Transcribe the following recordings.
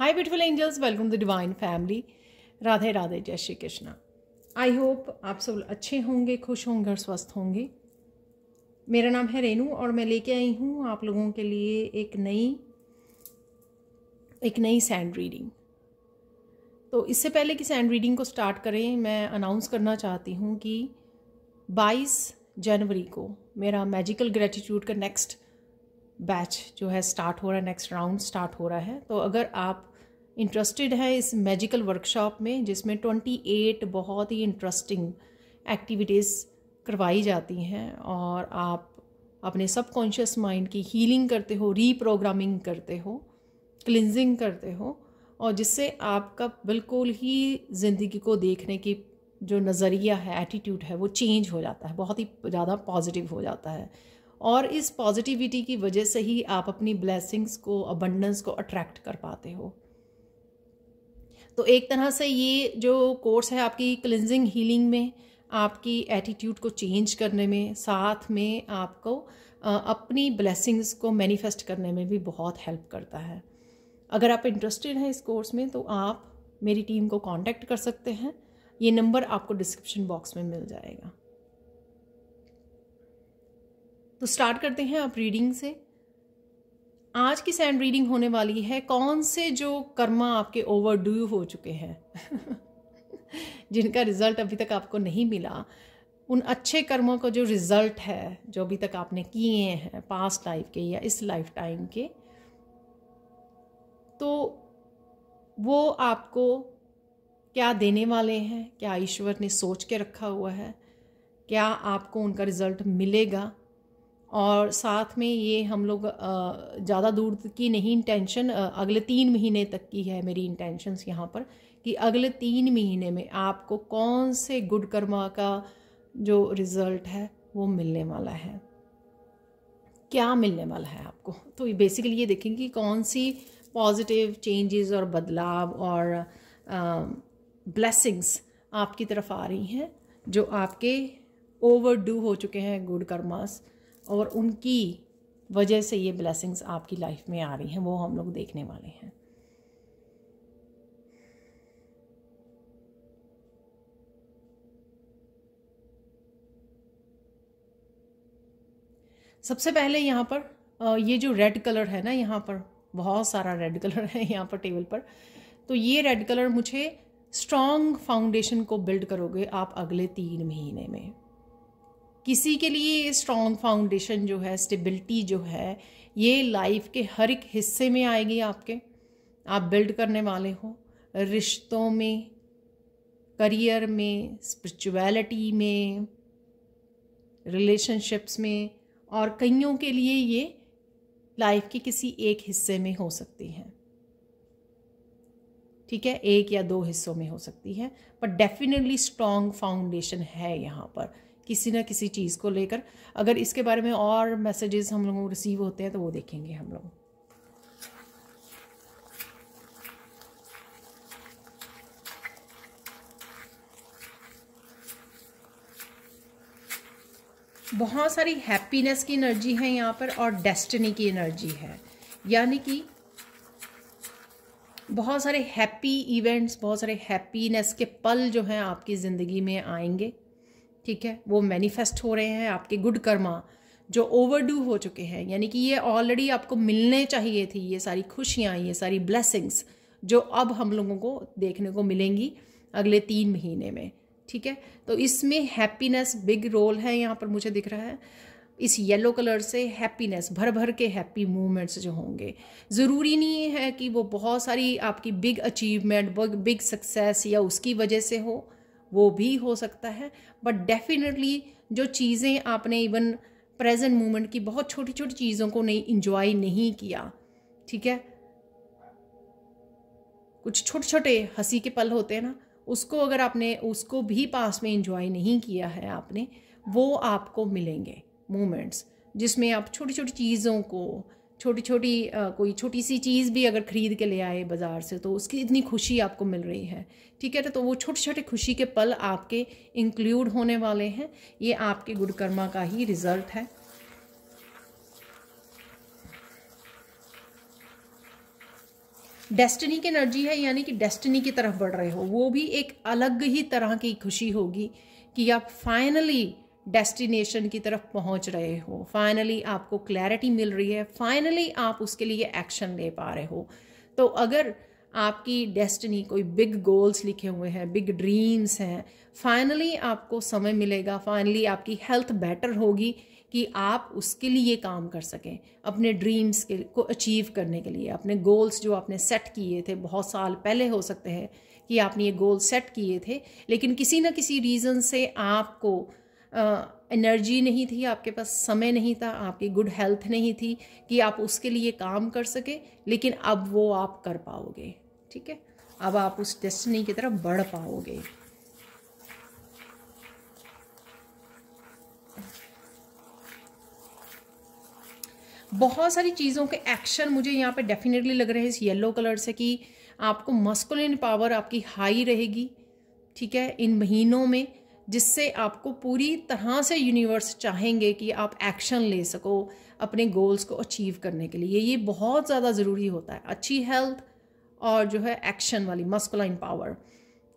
high beautiful angels welcome the divine family Radhe Radhe जय Shri Krishna I hope आप सब अच्छे होंगे खुश होंगे और स्वस्थ होंगे मेरा नाम है रेनू और मैं लेके आई हूँ आप लोगों के लिए एक नई एक नई सैंड रीडिंग तो इससे पहले कि सैंड रीडिंग को स्टार्ट करें मैं अनाउंस करना चाहती हूँ कि 22 जनवरी को मेरा मैजिकल ग्रेटिट्यूड का नेक्स्ट बैच जो है स्टार्ट हो रहा है नेक्स्ट राउंड स्टार्ट हो रहा है तो अगर आप इंटरेस्टेड है इस मैजिकल वर्कशॉप में जिसमें ट्वेंटी एट बहुत ही इंटरेस्टिंग एक्टिविटीज़ करवाई जाती हैं और आप अपने सबकॉन्शियस माइंड की हीलिंग करते हो रीप्रोग्रामिंग करते हो क्लिनजिंग करते हो और जिससे आपका बिल्कुल ही ज़िंदगी को देखने की जो नज़रिया है एटीट्यूड है वो चेंज हो जाता है बहुत ही ज़्यादा पॉजिटिव हो जाता है और इस पॉजिटिविटी की वजह से ही आप अपनी ब्लेसिंग्स को अबंडेंस को अट्रैक्ट कर पाते हो तो एक तरह से ये जो कोर्स है आपकी क्लिनजिंग हीलिंग में आपकी एटीट्यूड को चेंज करने में साथ में आपको अपनी ब्लेसिंग्स को मैनिफेस्ट करने में भी बहुत हेल्प करता है अगर आप इंटरेस्टेड हैं इस कोर्स में तो आप मेरी टीम को कांटेक्ट कर सकते हैं ये नंबर आपको डिस्क्रिप्शन बॉक्स में मिल जाएगा तो स्टार्ट करते हैं आप रीडिंग से आज की सैंड रीडिंग होने वाली है कौन से जो कर्मा आपके ओवर ड्यू हो चुके हैं जिनका रिज़ल्ट अभी तक आपको नहीं मिला उन अच्छे कर्मों का जो रिज़ल्ट है जो अभी तक आपने किए हैं पास्ट लाइफ के या इस लाइफ टाइम के तो वो आपको क्या देने वाले हैं क्या ईश्वर ने सोच के रखा हुआ है क्या आपको उनका रिज़ल्ट मिलेगा और साथ में ये हम लोग ज़्यादा दूर की नहीं इंटेंशन अगले तीन महीने तक की है मेरी इंटेंशंस यहाँ पर कि अगले तीन महीने में आपको कौन से गुड कर्मा का जो रिज़ल्ट है वो मिलने वाला है क्या मिलने वाला है आपको तो बेसिकली ये देखेंगे कि कौन सी पॉजिटिव चेंजेस और बदलाव और ब्लेसिंग्स आपकी तरफ आ रही हैं जो आपके ओवर डू हो चुके हैं गुड कर्मास और उनकी वजह से ये ब्लेसिंग्स आपकी लाइफ में आ रही हैं वो हम लोग देखने वाले हैं सबसे पहले यहाँ पर ये जो रेड कलर है ना यहाँ पर बहुत सारा रेड कलर है यहाँ पर टेबल पर तो ये रेड कलर मुझे स्ट्रॉन्ग फाउंडेशन को बिल्ड करोगे आप अगले तीन महीने में किसी के लिए स्ट्रॉन्ग फाउंडेशन जो है स्टेबिलिटी जो है ये लाइफ के हर एक हिस्से में आएगी आपके आप बिल्ड करने वाले हो रिश्तों में करियर में स्पिरिचुअलिटी में रिलेशनशिप्स में और कईयों के लिए ये लाइफ के किसी एक हिस्से में हो सकती है ठीक है एक या दो हिस्सों में हो सकती है पर डेफिनेटली स्ट्रॉन्ग फाउंडेशन है यहाँ पर किसी ना किसी चीज़ को लेकर अगर इसके बारे में और मैसेजेस हम लोगों को रिसीव होते हैं तो वो देखेंगे हम लोग बहुत सारी हैप्पीनेस की एनर्जी है यहाँ पर और डेस्टिनी की एनर्जी है यानी कि बहुत सारे हैप्पी इवेंट्स बहुत सारे हैप्पीनेस के पल जो हैं आपकी ज़िंदगी में आएंगे ठीक है वो मैनिफेस्ट हो रहे हैं आपके गुड कर्मा जो ओवरडू हो चुके हैं यानी कि ये ऑलरेडी आपको मिलने चाहिए थी ये सारी खुशियाँ ये सारी ब्लेसिंग्स जो अब हम लोगों को देखने को मिलेंगी अगले तीन महीने में ठीक है तो इसमें हैप्पीनेस बिग रोल है यहाँ पर मुझे दिख रहा है इस येलो कलर से हैप्पीनेस भर भर के हैप्पी मूवमेंट्स जो होंगे ज़रूरी नहीं है कि वो बहुत सारी आपकी बिग अचीवमेंट बिग सक्सेस या उसकी वजह से हो वो भी हो सकता है बट डेफिनेटली जो चीज़ें आपने इवन प्रेजेंट मोमेंट की बहुत छोटी छोटी चीज़ों को नहीं इंजॉय नहीं किया ठीक है कुछ छोटे छोटे हंसी के पल होते हैं ना उसको अगर आपने उसको भी पास में इंजॉय नहीं किया है आपने वो आपको मिलेंगे मोमेंट्स जिसमें आप छोटी छोटी चीज़ों को छोटी छोटी कोई छोटी सी चीज़ भी अगर ख़रीद के ले आए बाज़ार से तो उसकी इतनी खुशी आपको मिल रही है ठीक है तो, तो वो छोटे छोटे खुशी के पल आपके इंक्लूड होने वाले हैं ये आपके गुड़कर्मा का ही रिज़ल्ट है डेस्टिनी की एनर्जी है यानी कि डेस्टिनी की तरफ बढ़ रहे हो वो भी एक अलग ही तरह की खुशी होगी कि आप फाइनली डेस्टिनेशन की तरफ पहुंच रहे हो फाइनली आपको क्लैरिटी मिल रही है फाइनली आप उसके लिए एक्शन ले पा रहे हो तो अगर आपकी डेस्टिनी कोई बिग गोल्स लिखे हुए हैं बिग ड्रीम्स हैं फाइनली आपको समय मिलेगा फाइनली आपकी हेल्थ बेटर होगी कि आप उसके लिए काम कर सकें अपने ड्रीम्स के को अचीव करने के लिए अपने गोल्स जो आपने सेट किए थे बहुत साल पहले हो सकते हैं कि आपने ये गोल सेट किए थे लेकिन किसी न किसी रीज़न से आपको एनर्जी नहीं थी आपके पास समय नहीं था आपकी गुड हेल्थ नहीं थी कि आप उसके लिए काम कर सके लेकिन अब वो आप कर पाओगे ठीक है अब आप उस डेस्टिनी की तरफ बढ़ पाओगे बहुत सारी चीज़ों के एक्शन मुझे यहाँ पे डेफिनेटली लग रहे हैं इस येलो कलर से कि आपको मस्कुलिन पावर आपकी हाई रहेगी ठीक है इन महीनों में जिससे आपको पूरी तरह से यूनिवर्स चाहेंगे कि आप एक्शन ले सको अपने गोल्स को अचीव करने के लिए ये बहुत ज़्यादा ज़रूरी होता है अच्छी हेल्थ और जो है एक्शन वाली मस्कुलाइन पावर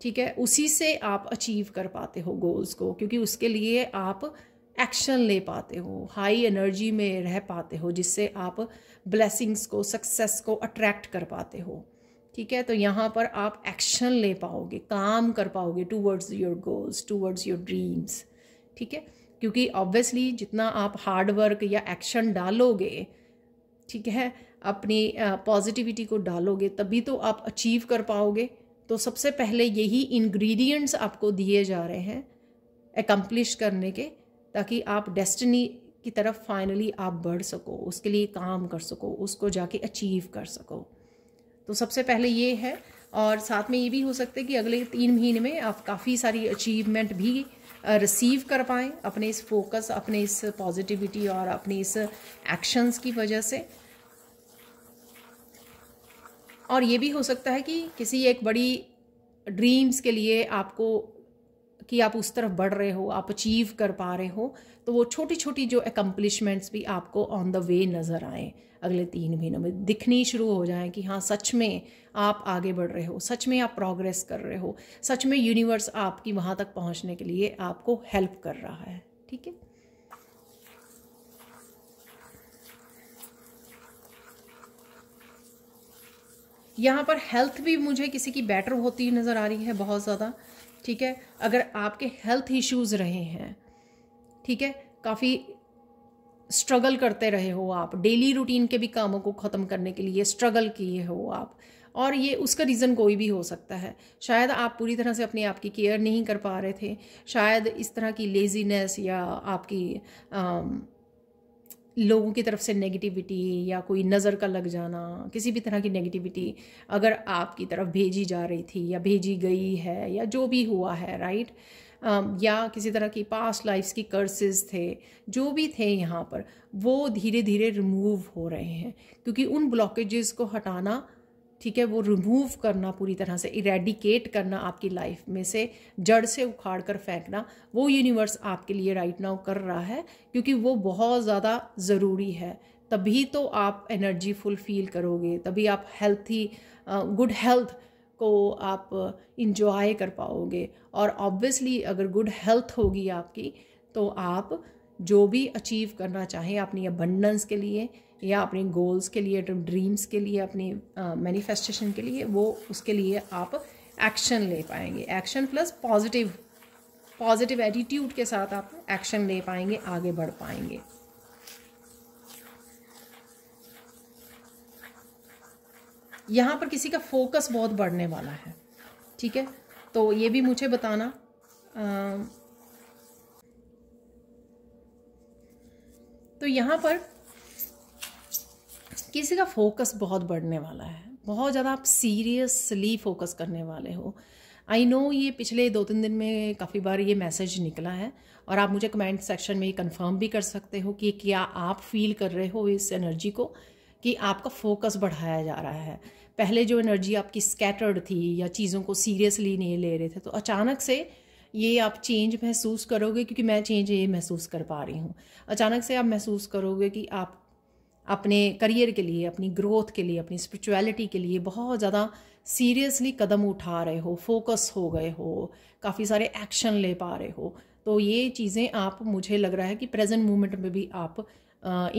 ठीक है उसी से आप अचीव कर पाते हो गोल्स को क्योंकि उसके लिए आप एक्शन ले पाते हो हाई एनर्जी में रह पाते हो जिससे आप ब्लेसिंग्स को सक्सेस को अट्रैक्ट कर पाते हो ठीक है तो यहाँ पर आप एक्शन ले पाओगे काम कर पाओगे towards your goals towards your dreams ठीक है क्योंकि ऑब्वियसली जितना आप हार्ड वर्क या एक्शन डालोगे ठीक है अपनी पॉजिटिविटी को डालोगे तभी तो आप अचीव कर पाओगे तो सबसे पहले यही इंग्रेडिएंट्स आपको दिए जा रहे हैं एकम्प्लिश करने के ताकि आप डेस्टिनी की तरफ फाइनली आप बढ़ सको उसके लिए काम कर सको उसको जाके अचीव कर सको तो सबसे पहले ये है और साथ में ये भी हो सकता है कि अगले तीन महीने में आप काफ़ी सारी अचीवमेंट भी रिसीव कर पाएँ अपने इस फोकस अपने इस पॉजिटिविटी और अपने इस एक्शंस की वजह से और ये भी हो सकता है कि किसी एक बड़ी ड्रीम्स के लिए आपको कि आप उस तरफ बढ़ रहे हो आप अचीव कर पा रहे हो तो वो छोटी छोटी जो एकम्पलिशमेंट्स भी आपको ऑन द वे नज़र आएँ अगले तीन महीनों में दिखनी शुरू हो जाए कि हाँ सच में आप आगे बढ़ रहे हो सच में आप प्रोग्रेस कर रहे हो सच में यूनिवर्स आपकी वहाँ तक पहुँचने के लिए आपको हेल्प कर रहा है ठीक है यहाँ पर हेल्थ भी मुझे किसी की बेटर होती नज़र आ रही है बहुत ज़्यादा ठीक है अगर आपके हेल्थ इश्यूज़ रहे हैं ठीक है काफ़ी स्ट्रगल करते रहे हो आप डेली रूटीन के भी कामों को ख़त्म करने के लिए स्ट्रगल किए हो आप और ये उसका रीज़न कोई भी हो सकता है शायद आप पूरी तरह से अपने आप की केयर नहीं कर पा रहे थे शायद इस तरह की लेज़ीनेस या आपकी आ, लोगों की तरफ से नेगेटिविटी या कोई नज़र का लग जाना किसी भी तरह की नेगेटिविटी अगर आपकी तरफ भेजी जा रही थी या भेजी गई है या जो भी हुआ है राइट या किसी तरह की पास्ट लाइफ्स की कर्सेज थे जो भी थे यहाँ पर वो धीरे धीरे रिमूव हो रहे हैं क्योंकि उन ब्लॉकेजेस को हटाना ठीक है वो रिमूव करना पूरी तरह से इरेडिकेट करना आपकी लाइफ में से जड़ से उखाड़ कर फेंकना वो यूनिवर्स आपके लिए राइट नाउ कर रहा है क्योंकि वो बहुत ज़्यादा ज़रूरी है तभी तो आप एनर्जी फुल फील करोगे तभी आप हेल्थी गुड हेल्थ को आप इंजॉय कर पाओगे और ऑब्वियसली अगर गुड हेल्थ होगी आपकी तो आप जो भी अचीव करना चाहें अपनी अबंडेंस के लिए या अपने गोल्स के लिए ड्रीम्स के लिए अपनी मैनिफेस्टेशन uh, के लिए वो उसके लिए आप एक्शन ले पाएंगे action plus positive positive attitude के साथ आप एक्शन ले पाएंगे आगे बढ़ पाएंगे यहाँ पर किसी का फोकस बहुत बढ़ने वाला है ठीक है तो ये भी मुझे बताना आ, तो यहाँ पर किसी का फोकस बहुत बढ़ने वाला है बहुत ज़्यादा आप सीरियसली फोकस करने वाले हो आई नो ये पिछले दो तीन दिन में काफ़ी बार ये मैसेज निकला है और आप मुझे कमेंट सेक्शन में ये कन्फर्म भी कर सकते हो कि क्या आप फील कर रहे हो इस एनर्जी को कि आपका फोकस बढ़ाया जा रहा है पहले जो एनर्जी आपकी स्कैटर्ड थी या चीज़ों को सीरियसली नहीं ले रहे थे तो अचानक से ये आप चेंज महसूस करोगे क्योंकि मैं चेंज ये महसूस कर पा रही हूँ अचानक से आप महसूस करोगे कि आप अपने करियर के लिए अपनी ग्रोथ के लिए अपनी स्पिरिचुअलिटी के लिए बहुत ज़्यादा सीरियसली कदम उठा रहे हो फोकस हो गए हो काफ़ी सारे एक्शन ले पा रहे हो तो ये चीज़ें आप मुझे लग रहा है कि प्रेजेंट मोमेंट में भी आप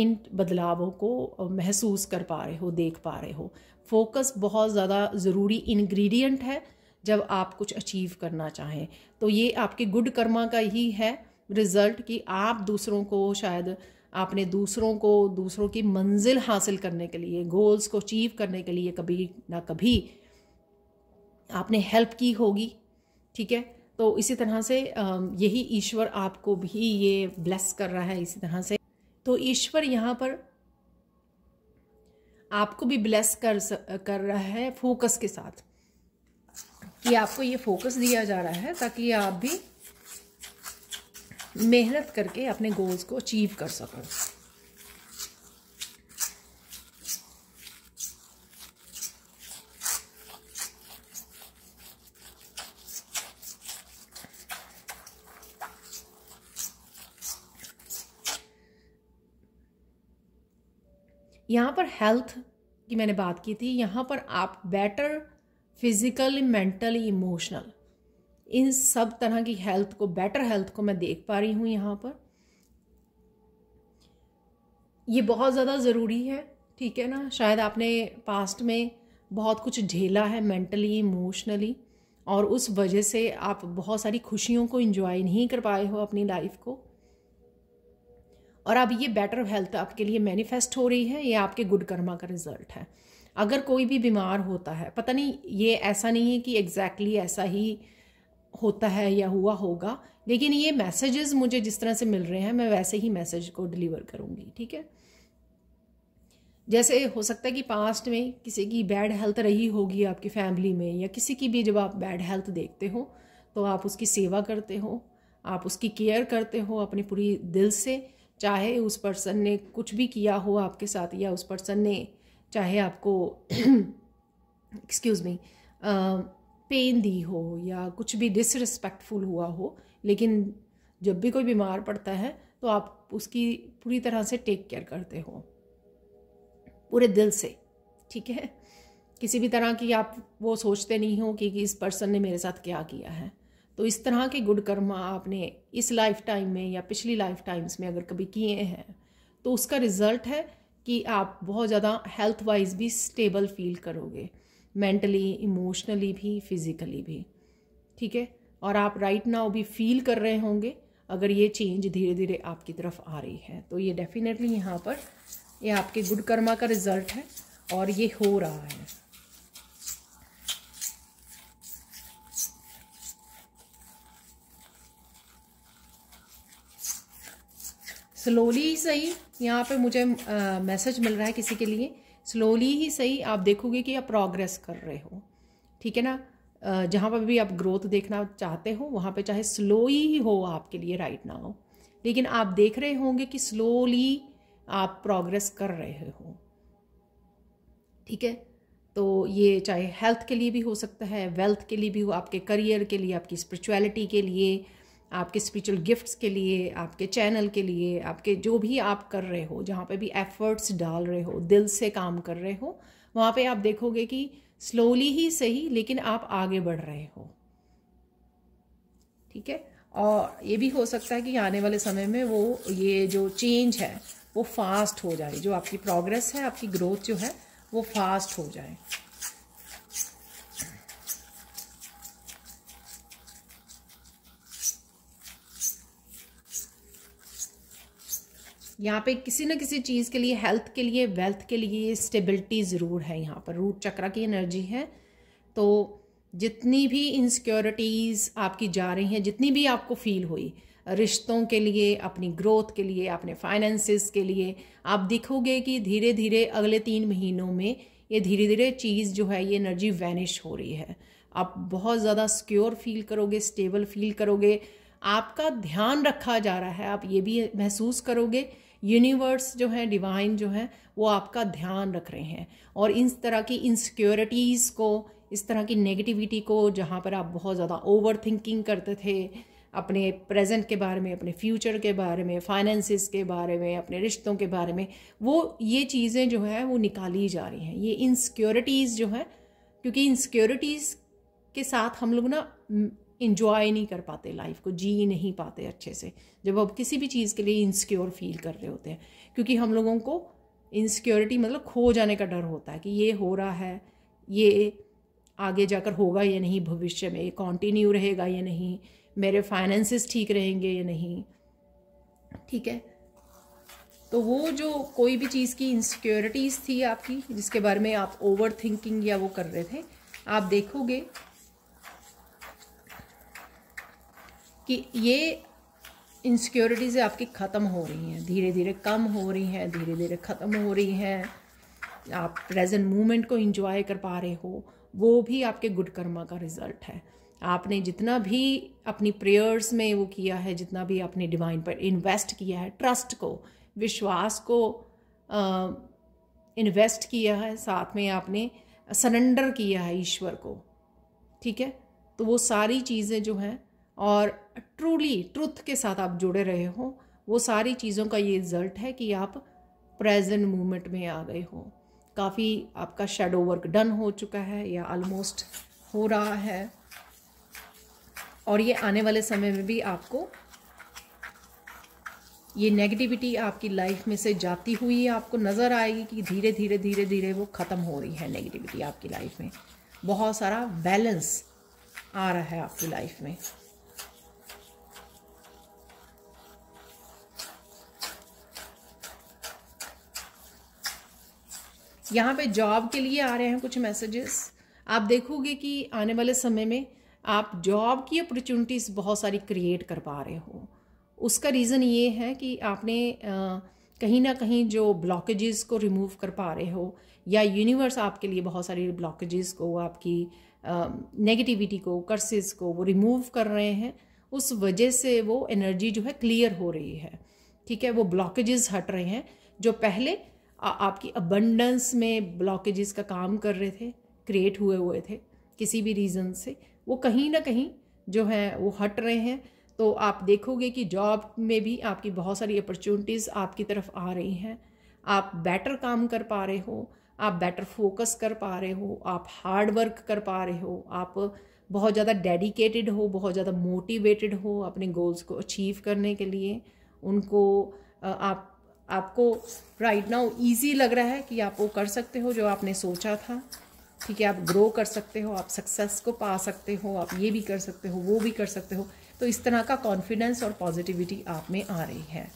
इन बदलावों को महसूस कर पा रहे हो देख पा रहे हो फोकस बहुत ज़्यादा ज़रूरी इन्ग्रीडियंट है जब आप कुछ अचीव करना चाहें तो ये आपके गुड कर्मा का ही है रिज़ल्ट कि आप दूसरों को शायद आपने दूसरों को दूसरों की मंजिल हासिल करने के लिए गोल्स को अचीव करने के लिए कभी ना कभी आपने हेल्प की होगी ठीक है तो इसी तरह से यही ईश्वर आपको भी ये ब्लेस कर रहा है इसी तरह से तो ईश्वर यहाँ पर आपको भी ब्लेस कर कर रहा है फोकस के साथ कि आपको ये फोकस दिया जा रहा है ताकि आप भी मेहनत करके अपने गोल्स को अचीव कर सको यहाँ पर हेल्थ की मैंने बात की थी यहाँ पर आप बेटर फिज़िकल मेंटल इमोशनल इन सब तरह की हेल्थ को बेटर हेल्थ को मैं देख पा रही हूँ यहाँ पर ये बहुत ज़्यादा ज़रूरी है ठीक है ना शायद आपने पास्ट में बहुत कुछ झेला है मेंटली इमोशनली और उस वजह से आप बहुत सारी खुशियों को इन्जॉय नहीं कर पाए हो अपनी लाइफ को और अब ये बेटर हेल्थ आपके लिए मैनिफेस्ट हो रही है ये आपके गुड कर्मा का रिजल्ट है अगर कोई भी बीमार होता है पता नहीं ये ऐसा नहीं है कि एग्जैक्टली exactly ऐसा ही होता है या हुआ होगा लेकिन ये मैसेजेस मुझे जिस तरह से मिल रहे हैं मैं वैसे ही मैसेज को डिलीवर करूँगी ठीक है जैसे हो सकता है कि पास्ट में किसी की बैड हेल्थ रही होगी आपकी फैमिली में या किसी की भी जब आप बैड हेल्थ देखते हो तो आप उसकी सेवा करते हो आप उसकी केयर करते हो अपने पूरी दिल से चाहे उस पर्सन ने कुछ भी किया हो आपके साथ या उस पर्सन ने चाहे आपको एक्सक्यूज़ मी पेन दी हो या कुछ भी डिसरिस्पेक्टफुल हुआ हो लेकिन जब भी कोई बीमार पड़ता है तो आप उसकी पूरी तरह से टेक केयर करते हो पूरे दिल से ठीक है किसी भी तरह की आप वो सोचते नहीं हो कि, कि इस पर्सन ने मेरे साथ क्या किया है तो इस तरह के गुड कर्म आपने इस लाइफ टाइम में या पिछली लाइफ टाइम्स में अगर कभी किए हैं तो उसका रिज़ल्ट है कि आप बहुत ज़्यादा हेल्थ वाइज भी स्टेबल फील करोगे मेंटली इमोशनली भी फिज़िकली भी ठीक है और आप राइट नाउ भी फील कर रहे होंगे अगर ये चेंज धीरे धीरे आपकी तरफ आ रही है तो ये डेफिनेटली यहाँ पर ये आपके गुड कर्मा का रिज़ल्ट है और ये हो रहा है स्लोली ही सही यहाँ पे मुझे मैसेज मिल रहा है किसी के लिए स्लोली ही सही आप देखोगे कि आप प्रोग्रेस कर रहे हो ठीक है ना जहाँ पर भी आप ग्रोथ देखना चाहते हो वहाँ पे चाहे स्लो ही हो आपके लिए राइट ना हो लेकिन आप देख रहे होंगे कि स्लोली आप प्रोग्रेस कर रहे हो ठीक है तो ये चाहे हेल्थ के लिए भी हो सकता है वेल्थ के लिए भी हो आपके करियर के लिए आपकी स्पिरिचुअलिटी के लिए आपके स्पिरिचुअल गिफ्ट्स के लिए आपके चैनल के लिए आपके जो भी आप कर रहे हो जहाँ पे भी एफर्ट्स डाल रहे हो दिल से काम कर रहे हो वहाँ पे आप देखोगे कि स्लोली ही सही लेकिन आप आगे बढ़ रहे हो ठीक है और ये भी हो सकता है कि आने वाले समय में वो ये जो चेंज है वो फास्ट हो जाए जो आपकी प्रोग्रेस है आपकी ग्रोथ जो है वो फास्ट हो जाए यहाँ पे किसी न किसी चीज़ के लिए हेल्थ के लिए वेल्थ के लिए स्टेबिलिटी ज़रूर है यहाँ पर रूट चक्रा की एनर्जी है तो जितनी भी इनसिक्योरिटीज़ आपकी जा रही हैं जितनी भी आपको फील हुई रिश्तों के लिए अपनी ग्रोथ के लिए अपने फाइनेंसिस के लिए आप देखोगे कि धीरे धीरे अगले तीन महीनों में ये धीरे धीरे चीज़ जो है ये एनर्जी वैनिश हो रही है आप बहुत ज़्यादा सिक्योर फील करोगे स्टेबल फील करोगे आपका ध्यान रखा जा रहा है आप ये भी महसूस करोगे यूनिवर्स जो है डिवाइन जो है वो आपका ध्यान रख रहे हैं और इस तरह की इनसिक्योरिटीज़ को इस तरह की नेगेटिविटी को जहाँ पर आप बहुत ज़्यादा ओवर थिंकिंग करते थे अपने प्रेजेंट के बारे में अपने फ्यूचर के बारे में फाइनेंसिस के बारे में अपने रिश्तों के बारे में वो ये चीज़ें जो है वो निकाली जा रही हैं ये इनसिक्योरिटीज़ जो है क्योंकि इनसिक्योरिटीज़ के साथ हम लोग ना इंजॉय नहीं कर पाते लाइफ को जी नहीं पाते अच्छे से जब आप किसी भी चीज़ के लिए इनसिक्योर फील कर रहे होते हैं क्योंकि हम लोगों को इनसिक्योरिटी मतलब खो जाने का डर होता है कि ये हो रहा है ये आगे जाकर होगा या नहीं भविष्य में कंटिन्यू रहेगा या नहीं मेरे फाइनेंसेस ठीक रहेंगे या नहीं ठीक है तो वो जो कोई भी चीज़ की इंसिक्योरिटीज़ थी आपकी जिसके बारे में आप ओवर थिंकिंग या वो कर रहे थे आप देखोगे कि ये इनसिक्योरिटीज़ आपकी ख़त्म हो रही हैं धीरे धीरे कम हो रही हैं धीरे धीरे ख़त्म हो रही हैं आप प्रेजेंट मोमेंट को इंजॉय कर पा रहे हो वो भी आपके गुड कर्मा का रिजल्ट है आपने जितना भी अपनी प्रेयर्स में वो किया है जितना भी आपने डिवाइन पर इन्वेस्ट किया है ट्रस्ट को विश्वास को इन्वेस्ट किया है साथ में आपने सरेंडर किया है ईश्वर को ठीक है तो वो सारी चीज़ें जो हैं और ट्रूली ट्रुथ के साथ आप जुड़े रहे हो वो सारी चीज़ों का ये रिज़ल्ट है कि आप प्रेजेंट मोमेंट में आ गए हो काफ़ी आपका शेडो वर्क डन हो चुका है या ऑलमोस्ट हो रहा है और ये आने वाले समय में भी आपको ये नेगेटिविटी आपकी लाइफ में से जाती हुई आपको नज़र आएगी कि धीरे धीरे धीरे धीरे वो ख़त्म हो रही है नेगेटिविटी आपकी लाइफ में बहुत सारा बैलेंस आ रहा है आपकी लाइफ में यहाँ पे जॉब के लिए आ रहे हैं कुछ मैसेजेस आप देखोगे कि आने वाले समय में आप जॉब की अपॉर्चुनिटीज़ बहुत सारी क्रिएट कर पा रहे हो उसका रीज़न ये है कि आपने कहीं ना कहीं जो ब्लॉकेजेस को रिमूव कर पा रहे हो या यूनिवर्स आपके लिए बहुत सारी ब्लॉकेजेस को आपकी नेगेटिविटी को कर्सेस को वो रिमूव कर रहे हैं उस वजह से वो एनर्जी जो है क्लियर हो रही है ठीक है वो ब्लॉकेजेस हट रहे हैं जो पहले आपकी अबंडेंस में ब्लॉकेजेस का काम कर रहे थे क्रिएट हुए हुए थे किसी भी रीज़न से वो कहीं ना कहीं जो है वो हट रहे हैं तो आप देखोगे कि जॉब में भी आपकी बहुत सारी अपॉर्चुनिटीज़ आपकी तरफ आ रही हैं आप बेटर काम कर पा रहे हो आप बेटर फोकस कर पा रहे हो आप हार्ड वर्क कर पा रहे हो आप बहुत ज़्यादा डेडिकेटेड हो बहुत ज़्यादा मोटिवेटेड हो अपने गोल्स को अचीव करने के लिए उनको आप आपको राइट नाउ इजी लग रहा है कि आप वो कर सकते हो जो आपने सोचा था ठीक है आप ग्रो कर सकते हो आप सक्सेस को पा सकते हो आप ये भी कर सकते हो वो भी कर सकते हो तो इस तरह का कॉन्फिडेंस और पॉजिटिविटी आप में आ रही है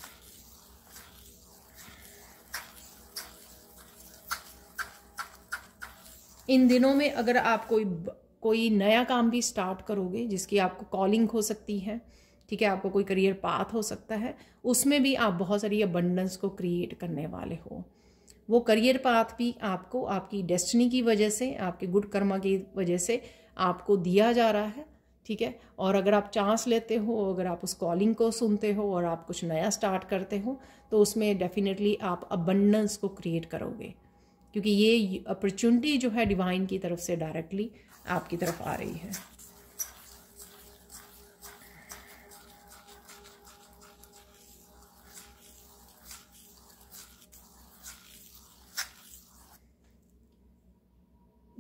इन दिनों में अगर आप कोई कोई नया काम भी स्टार्ट करोगे जिसकी आपको कॉलिंग हो सकती है ठीक है आपका कोई करियर पाथ हो सकता है उसमें भी आप बहुत सारी अबंडेंस को क्रिएट करने वाले हो वो करियर पाथ भी आपको आपकी डेस्टिनी की वजह से आपके गुड कर्मा की वजह से आपको दिया जा रहा है ठीक है और अगर आप चांस लेते हो अगर आप उस कॉलिंग को सुनते हो और आप कुछ नया स्टार्ट करते हो तो उसमें डेफिनेटली आप अबंडेंस को क्रिएट करोगे क्योंकि ये अपॉर्चुनिटी जो है डिवाइन की तरफ से डायरेक्टली आपकी तरफ आ रही है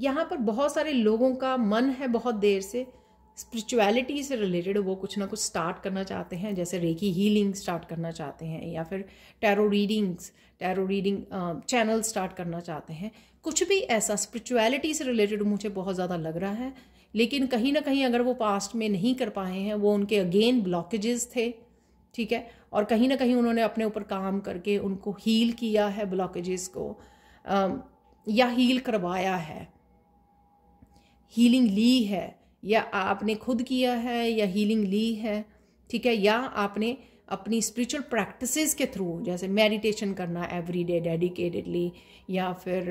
यहाँ पर बहुत सारे लोगों का मन है बहुत देर से स्पिरिचुअलिटी से रिलेटेड वो कुछ ना कुछ स्टार्ट करना चाहते हैं जैसे रेकी हीलिंग स्टार्ट करना चाहते हैं या फिर tarot readings tarot reading channel start करना चाहते हैं कुछ भी ऐसा स्पिरिचुअलिटी से रिलेटेड मुझे बहुत ज़्यादा लग रहा है लेकिन कहीं ना कहीं अगर वो पास्ट में नहीं कर पाए हैं वो उनके अगेन ब्लॉकेजेस थे ठीक है और कहीं ना कहीं उन्होंने अपने ऊपर काम करके उनको हील किया है ब्लॉकेजेस को या हील करवाया है हीलिंग ली है या आपने खुद किया है या हीलिंग ली है ठीक है या आपने अपनी स्पिरिचुअल प्रैक्टिसेस के थ्रू जैसे मेडिटेशन करना एवरी डे डेडिकेटेडली या फिर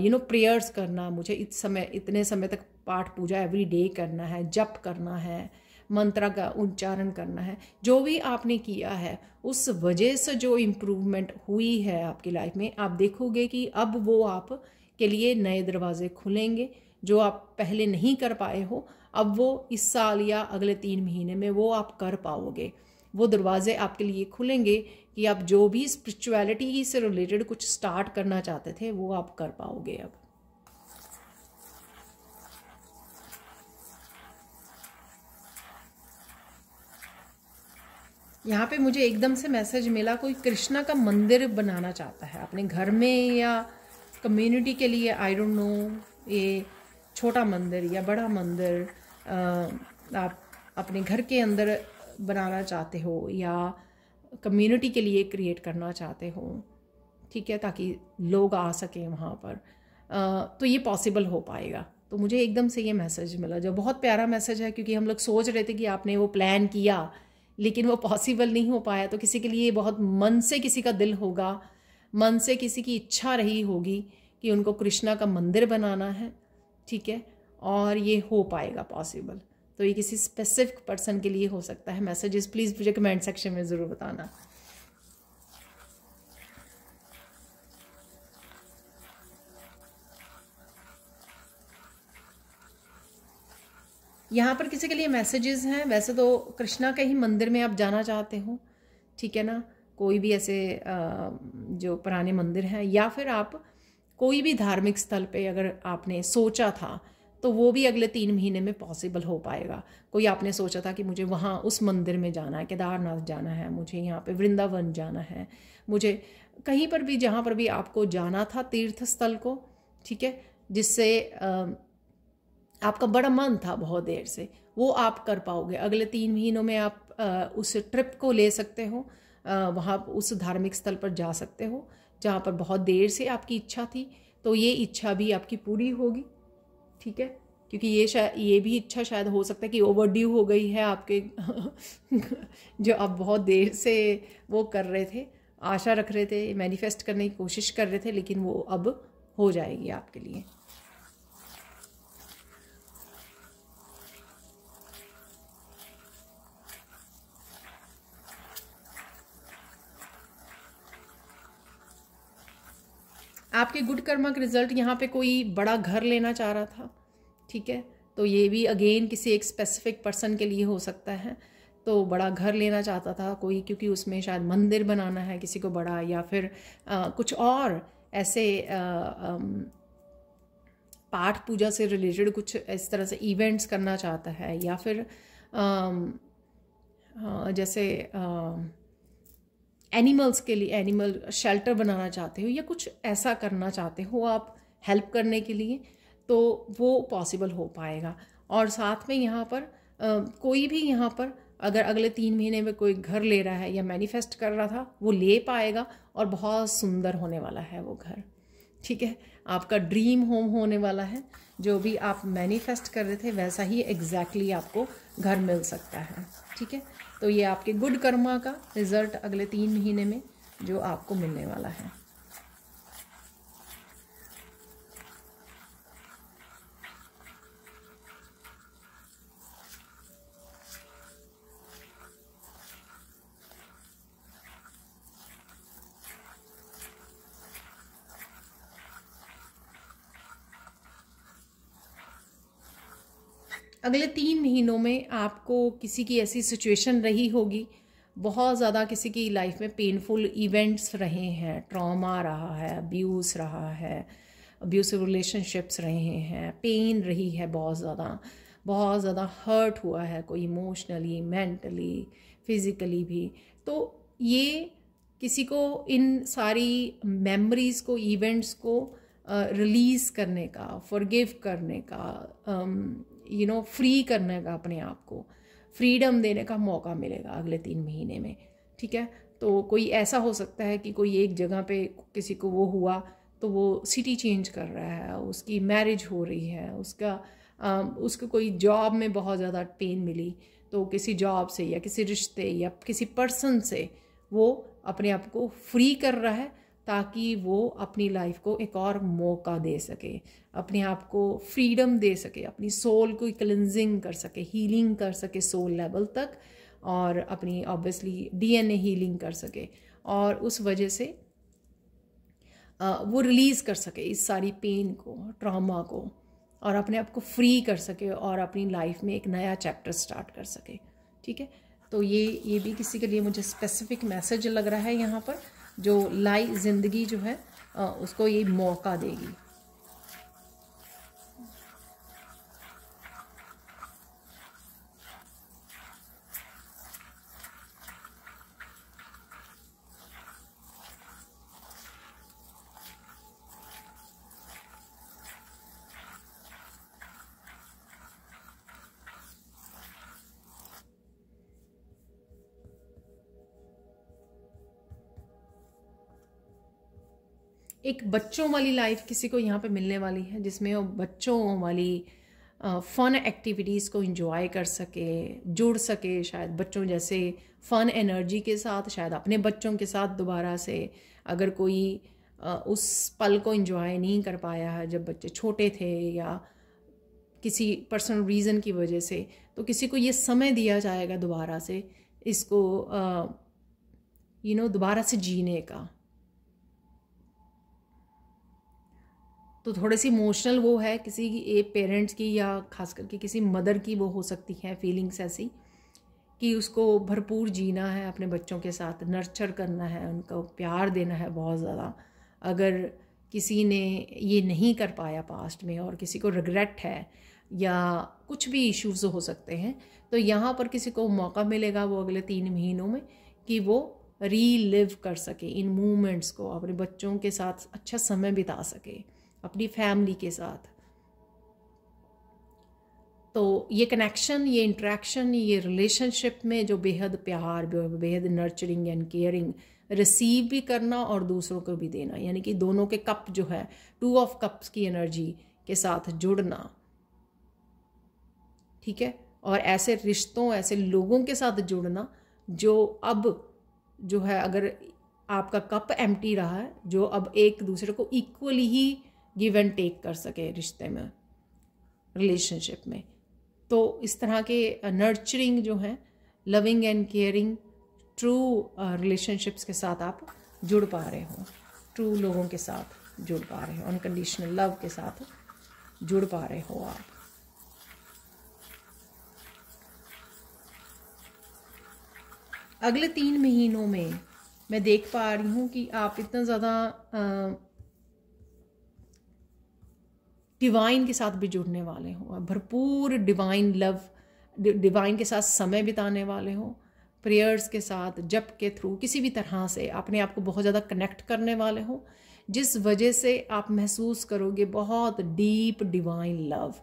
यू नो प्रेयर्स करना मुझे इस समय इतने समय तक पाठ पूजा एवरी डे करना है जप करना है मंत्रा का उच्चारण करना है जो भी आपने किया है उस वजह से जो इम्प्रूवमेंट हुई है आपकी लाइफ में आप देखोगे कि अब वो आप के लिए नए दरवाजे खुलेंगे जो आप पहले नहीं कर पाए हो अब वो इस साल या अगले तीन महीने में वो आप कर पाओगे वो दरवाज़े आपके लिए खुलेंगे कि आप जो भी स्पिरिचुअलिटी से रिलेटेड कुछ स्टार्ट करना चाहते थे वो आप कर पाओगे अब यहाँ पे मुझे एकदम से मैसेज मिला कोई कृष्णा का मंदिर बनाना चाहता है अपने घर में या कम्युनिटी के लिए आई डोंट नो ये छोटा मंदिर या बड़ा मंदिर आप अपने घर के अंदर बनाना चाहते हो या कम्युनिटी के लिए क्रिएट करना चाहते हो ठीक है ताकि लोग आ सकें वहाँ पर तो ये पॉसिबल हो पाएगा तो मुझे एकदम से ये मैसेज मिला जो बहुत प्यारा मैसेज है क्योंकि हम लोग सोच रहे थे कि आपने वो प्लान किया लेकिन वो पॉसिबल नहीं हो पाया तो किसी के लिए बहुत मन से किसी का दिल होगा मन से किसी की इच्छा रही होगी कि उनको कृष्णा का मंदिर बनाना है ठीक है और ये हो पाएगा पॉसिबल तो ये किसी स्पेसिफिक पर्सन के लिए हो सकता है मैसेजेस प्लीज़ मुझे कमेंट सेक्शन में ज़रूर बताना यहाँ पर किसी के लिए मैसेजेस हैं वैसे तो कृष्णा के ही मंदिर में आप जाना चाहते हो ठीक है ना कोई भी ऐसे जो पुराने मंदिर हैं या फिर आप कोई भी धार्मिक स्थल पे अगर आपने सोचा था तो वो भी अगले तीन महीने में पॉसिबल हो पाएगा कोई आपने सोचा था कि मुझे वहाँ उस मंदिर में जाना है केदारनाथ जाना है मुझे यहाँ पे वृंदावन जाना है मुझे कहीं पर भी जहाँ पर भी आपको जाना था तीर्थ स्थल को ठीक है जिससे आपका बड़ा मन था बहुत देर से वो आप कर पाओगे अगले तीन महीनों में आप उस ट्रिप को ले सकते हो वहाँ उस धार्मिक स्थल पर जा सकते हो जहाँ पर बहुत देर से आपकी इच्छा थी तो ये इच्छा भी आपकी पूरी होगी ठीक है क्योंकि ये शायद ये भी इच्छा शायद हो सकता है कि ओवर ड्यू हो गई है आपके जो आप बहुत देर से वो कर रहे थे आशा रख रहे थे मैनिफेस्ट करने की कोशिश कर रहे थे लेकिन वो अब हो जाएगी आपके लिए आपके गुड कर्मा का रिजल्ट यहाँ पे कोई बड़ा घर लेना चाह रहा था ठीक है तो ये भी अगेन किसी एक स्पेसिफिक पर्सन के लिए हो सकता है तो बड़ा घर लेना चाहता था कोई क्योंकि उसमें शायद मंदिर बनाना है किसी को बड़ा या फिर आ, कुछ और ऐसे पाठ पूजा से रिलेटेड कुछ इस तरह से इवेंट्स करना चाहता है या फिर आ, आ, जैसे आ, एनिमल्स के लिए एनिमल शेल्टर बनाना चाहते हो या कुछ ऐसा करना चाहते हो आप हेल्प करने के लिए तो वो पॉसिबल हो पाएगा और साथ में यहाँ पर आ, कोई भी यहाँ पर अगर अगले तीन महीने में कोई घर ले रहा है या मैनिफेस्ट कर रहा था वो ले पाएगा और बहुत सुंदर होने वाला है वो घर ठीक है आपका ड्रीम होम होने वाला है जो भी आप मैनिफेस्ट कर रहे थे वैसा ही एग्जैक्टली exactly आपको घर मिल सकता है ठीक है तो ये आपके गुड कर्मा का रिजल्ट अगले तीन महीने में जो आपको मिलने वाला है अगले तीन महीनों में आपको किसी की ऐसी सिचुएशन रही होगी बहुत ज़्यादा किसी की लाइफ में पेनफुल इवेंट्स रहे हैं ट्रॉमा रहा है अब्यूज़ रहा है अब्यूसिव रिलेशनशिप्स रहे हैं पेन रही है बहुत ज़्यादा बहुत ज़्यादा हर्ट हुआ है कोई इमोशनली मेंटली फिज़िकली भी तो ये किसी को इन सारी मेमोरीज़ को इवेंट्स को रिलीज़ करने का फॉरगिव करने का यू नो फ्री करने का अपने आप को फ्रीडम देने का मौका मिलेगा अगले तीन महीने में ठीक है तो कोई ऐसा हो सकता है कि कोई एक जगह पे किसी को वो हुआ तो वो सिटी चेंज कर रहा है उसकी मैरिज हो रही है उसका उसको कोई जॉब में बहुत ज़्यादा पेन मिली तो किसी जॉब से या किसी रिश्ते या किसी पर्सन से वो अपने आप को फ्री कर रहा है ताकि वो अपनी लाइफ को एक और मौका दे सके अपने आप को फ्रीडम दे सके अपनी सोल को क्लिनजिंग कर सके हीलिंग कर सके सोल लेवल तक और अपनी ऑब्वियसली डीएनए हीलिंग कर सके और उस वजह से वो रिलीज़ कर सके इस सारी पेन को ट्रॉमा को और अपने आप को फ्री कर सके और अपनी लाइफ में एक नया चैप्टर स्टार्ट कर सके ठीक है तो ये ये भी किसी के लिए मुझे स्पेसिफिक मैसेज लग रहा है यहाँ पर जो लाई ज़िंदगी जो है उसको ये मौका देगी एक बच्चों वाली लाइफ किसी को यहाँ पे मिलने वाली है जिसमें वो बच्चों वाली फ़न एक्टिविटीज़ को इंजॉय कर सके जुड़ सके शायद बच्चों जैसे फ़न एनर्जी के साथ शायद अपने बच्चों के साथ दोबारा से अगर कोई उस पल को इंजॉय नहीं कर पाया है जब बच्चे छोटे थे या किसी पर्सनल रीज़न की वजह से तो किसी को ये समय दिया जाएगा दोबारा से इसको यू नो दोबारा से जीने का तो थोड़ी सी इमोशनल वो है किसी की ए पेरेंट्स की या खास करके किसी मदर की वो हो सकती है फीलिंग्स ऐसी कि उसको भरपूर जीना है अपने बच्चों के साथ नर्चर करना है उनको प्यार देना है बहुत ज़्यादा अगर किसी ने ये नहीं कर पाया पास्ट में और किसी को रिग्रेट है या कुछ भी इश्यूज हो सकते हैं तो यहाँ पर किसी को मौका मिलेगा वो अगले तीन महीनों में कि वो रीलिव कर सके इन मूवमेंट्स को अपने बच्चों के साथ अच्छा समय बिता सके अपनी फैमिली के साथ तो ये कनेक्शन ये इंट्रैक्शन ये रिलेशनशिप में जो बेहद प्यार बेहद नर्चरिंग एंड केयरिंग रिसीव भी करना और दूसरों को भी देना यानी कि दोनों के कप जो है टू ऑफ कप्स की एनर्जी के साथ जुड़ना ठीक है और ऐसे रिश्तों ऐसे लोगों के साथ जुड़ना जो अब जो है अगर आपका कप एम्प्टी रहा है जो अब एक दूसरे को इक्वली ही गिव एंड टेक कर सके रिश्ते में रिलेशनशिप में तो इस तरह के नर्चरिंग जो हैं loving and caring true relationships के साथ आप जुड़ पा रहे हो ट्रू लोगों के साथ जुड़ पा रहे हो अनकंडीशनल लव के साथ जुड़ पा रहे हो आप अगले तीन महीनों में मैं देख पा रही हूँ कि आप इतना ज़्यादा डिवाइन के साथ भी जुड़ने वाले हों भरपूर डिवाइन लव डिवाइन के साथ समय बिताने वाले हों प्रेयर्स के साथ जप के थ्रू किसी भी तरह से अपने आप को बहुत ज़्यादा कनेक्ट करने वाले हों जिस वजह से आप महसूस करोगे बहुत डीप डिवाइन लव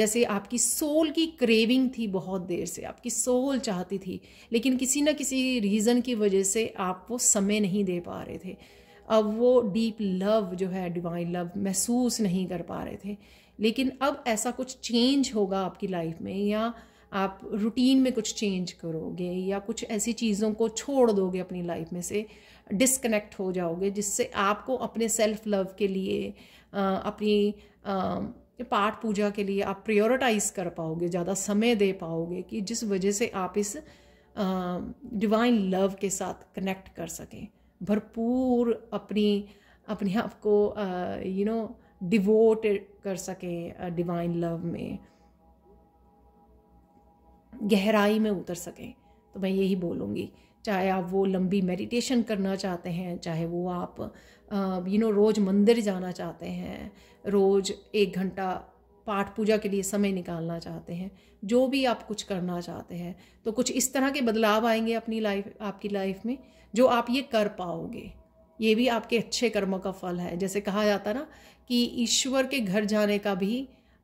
जैसे आपकी सोल की क्रेविंग थी बहुत देर से आपकी सोल चाहती थी लेकिन किसी न किसी रीज़न की वजह से आप वो समय नहीं दे पा रहे थे अब वो डीप लव जो है डिवाइन लव महसूस नहीं कर पा रहे थे लेकिन अब ऐसा कुछ चेंज होगा आपकी लाइफ में या आप रूटीन में कुछ चेंज करोगे या कुछ ऐसी चीज़ों को छोड़ दोगे अपनी लाइफ में से डिसकनेक्ट हो जाओगे जिससे आपको अपने सेल्फ लव के लिए अपनी पाठ पूजा के लिए आप प्रियोरिटाइज कर पाओगे ज़्यादा समय दे पाओगे कि जिस वजह से आप इस डिवाइन लव के साथ कनेक्ट कर सकें भरपूर अपनी अपने आप को यू नो डिवोट कर सकें डिवाइन लव में गहराई में उतर सकें तो मैं यही बोलूँगी चाहे आप वो लंबी मेडिटेशन करना चाहते हैं चाहे वो आप यू नो रोज़ मंदिर जाना चाहते हैं रोज़ एक घंटा पाठ पूजा के लिए समय निकालना चाहते हैं जो भी आप कुछ करना चाहते हैं तो कुछ इस तरह के बदलाव आएंगे अपनी लाइफ आपकी लाइफ में जो आप ये कर पाओगे ये भी आपके अच्छे कर्मों का फल है जैसे कहा जाता ना कि ईश्वर के घर जाने का भी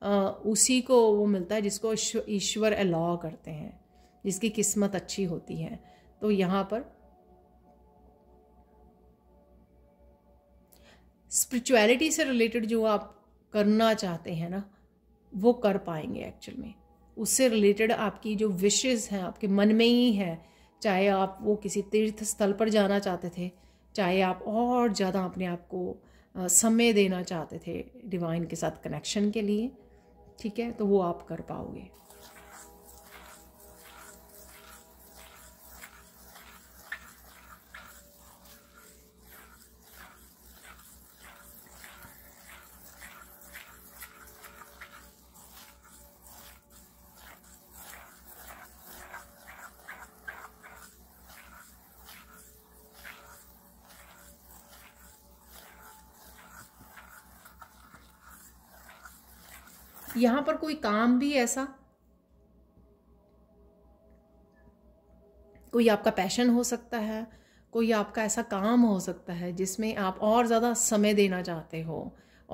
आ, उसी को वो मिलता है जिसको ईश्वर अलाव करते हैं जिसकी किस्मत अच्छी होती है तो यहाँ पर स्पिरिचुअलिटी से रिलेटेड जो आप करना चाहते हैं ना वो कर पाएंगे एक्चुअल में उससे रिलेटेड आपकी जो विशेज़ हैं आपके मन में ही हैं चाहे आप वो किसी तीर्थ स्थल पर जाना चाहते थे चाहे आप और ज़्यादा अपने आप को समय देना चाहते थे डिवाइन के साथ कनेक्शन के लिए ठीक है तो वो आप कर पाओगे यहां पर कोई काम भी ऐसा कोई आपका पैशन हो सकता है कोई आपका ऐसा काम हो सकता है जिसमें आप और ज़्यादा समय देना चाहते हो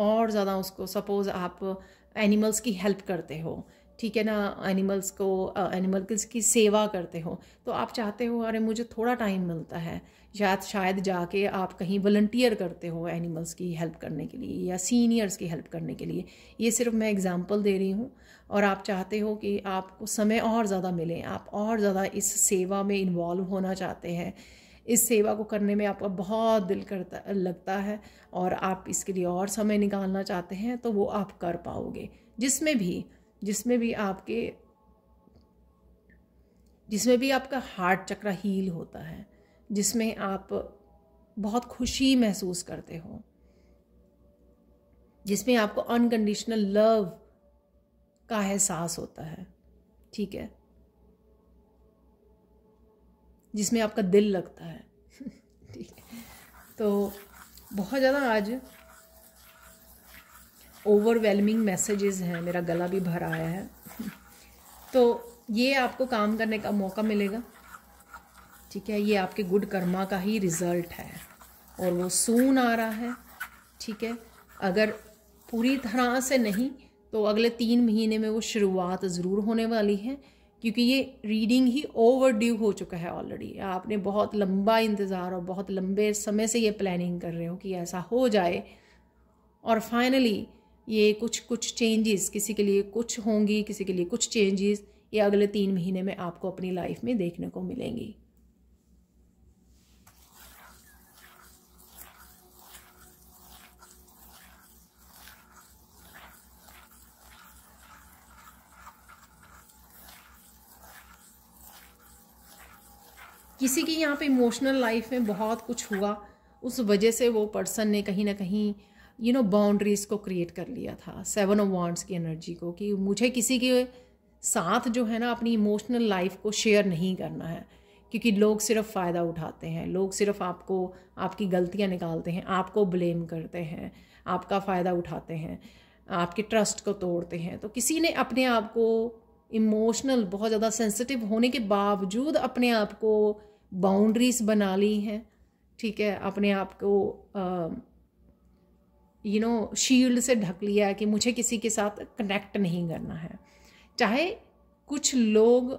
और ज़्यादा उसको सपोज़ आप एनिमल्स की हेल्प करते हो ठीक है ना एनिमल्स को एनिमल्स uh, की सेवा करते हो तो आप चाहते हो अरे मुझे थोड़ा टाइम मिलता है शायद शायद जाके आप कहीं वॉल्टियर करते हो एनिमल्स की हेल्प करने के लिए या सीनियर्स की हेल्प करने के लिए ये सिर्फ मैं एग्ज़ाम्पल दे रही हूँ और आप चाहते हो कि आपको समय और ज़्यादा मिले आप और ज़्यादा इस सेवा में इन्वॉल्व होना चाहते हैं इस सेवा को करने में आपका बहुत दिल करता लगता है और आप इसके लिए और समय निकालना चाहते हैं तो वो आप कर पाओगे जिसमें भी जिसमें भी आपके जिसमें भी आपका हार्ट चक्र हील होता है जिसमें आप बहुत खुशी महसूस करते हो जिसमें आपको अनकंडीशनल लव का एहसास होता है ठीक है जिसमें आपका दिल लगता है ठीक है तो बहुत ज़्यादा आज ओवरवेलमिंग मैसेजेस हैं मेरा गला भी भर आया है तो ये आपको काम करने का मौका मिलेगा ठीक है ये आपके गुड कर्मा का ही रिज़ल्ट है और वो सून आ रहा है ठीक है अगर पूरी तरह से नहीं तो अगले तीन महीने में वो शुरुआत ज़रूर होने वाली है क्योंकि ये रीडिंग ही ओवर ड्यू हो चुका है ऑलरेडी आपने बहुत लंबा इंतज़ार और बहुत लंबे समय से ये प्लानिंग कर रहे हो कि ऐसा हो जाए और फाइनली ये कुछ कुछ चेंजेस किसी के लिए कुछ होंगी किसी के लिए कुछ चेंजेस ये अगले तीन महीने में आपको अपनी लाइफ में देखने को मिलेंगी किसी की यहाँ पे इमोशनल लाइफ में बहुत कुछ हुआ उस वजह से वो पर्सन ने कहीं ना कहीं यू नो बाउंड्रीज को क्रिएट कर लिया था सेवन ऑफ वांड्स की एनर्जी को कि मुझे किसी के साथ जो है ना अपनी इमोशनल लाइफ को शेयर नहीं करना है क्योंकि लोग सिर्फ फ़ायदा उठाते हैं लोग सिर्फ आपको आपकी गलतियाँ निकालते हैं आपको ब्लेम करते हैं आपका फ़ायदा उठाते हैं आपके ट्रस्ट को तोड़ते हैं तो किसी ने अपने आप को इमोशनल बहुत ज़्यादा सेंसिटिव होने के बावजूद अपने आप को बाउंड्रीज बना ली हैं ठीक है अपने आप को यू नो शील्ड से ढक लिया कि मुझे किसी के साथ कनेक्ट नहीं करना है चाहे कुछ लोग